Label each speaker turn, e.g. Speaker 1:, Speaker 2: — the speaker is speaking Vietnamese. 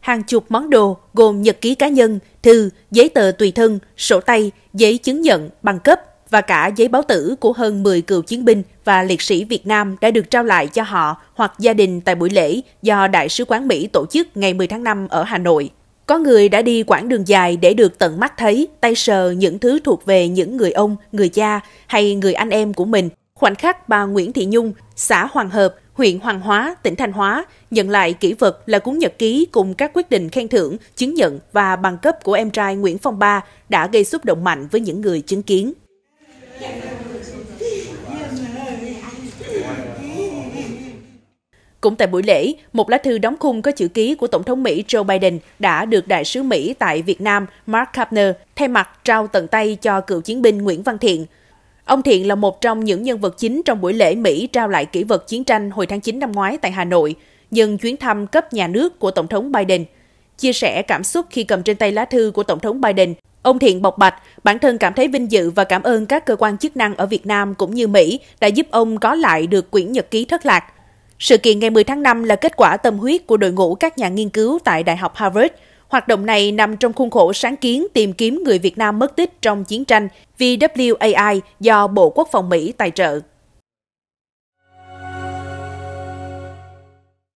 Speaker 1: hàng chục món đồ gồm nhật ký cá nhân, thư, giấy tờ tùy thân, sổ tay, giấy chứng nhận, bằng cấp và cả giấy báo tử của hơn 10 cựu chiến binh và liệt sĩ Việt Nam đã được trao lại cho họ hoặc gia đình tại buổi lễ do Đại sứ quán Mỹ tổ chức ngày 10 tháng 5 ở Hà Nội. Có người đã đi quãng đường dài để được tận mắt thấy, tay sờ những thứ thuộc về những người ông, người cha hay người anh em của mình. Khoảnh khắc bà Nguyễn Thị Nhung, xã Hoàng Hợp, huyện Hoàng Hóa, tỉnh Thanh Hóa nhận lại kỷ vật là cuốn nhật ký cùng các quyết định khen thưởng, chứng nhận và bằng cấp của em trai Nguyễn Phong Ba đã gây xúc động mạnh với những người chứng kiến. Cũng tại buổi lễ, một lá thư đóng khung có chữ ký của Tổng thống Mỹ Joe Biden đã được Đại sứ Mỹ tại Việt Nam Mark Kapner thay mặt trao tận tay cho cựu chiến binh Nguyễn Văn Thiện – Ông Thiện là một trong những nhân vật chính trong buổi lễ Mỹ trao lại kỷ vật chiến tranh hồi tháng 9 năm ngoái tại Hà Nội, nhân chuyến thăm cấp nhà nước của Tổng thống Biden. Chia sẻ cảm xúc khi cầm trên tay lá thư của Tổng thống Biden, ông Thiện bộc bạch bản thân cảm thấy vinh dự và cảm ơn các cơ quan chức năng ở Việt Nam cũng như Mỹ đã giúp ông có lại được quyển nhật ký thất lạc. Sự kiện ngày 10 tháng 5 là kết quả tâm huyết của đội ngũ các nhà nghiên cứu tại Đại học Harvard – Hoạt động này nằm trong khuôn khổ sáng kiến tìm kiếm người Việt Nam mất tích trong chiến tranh VWAI do Bộ Quốc phòng Mỹ tài trợ.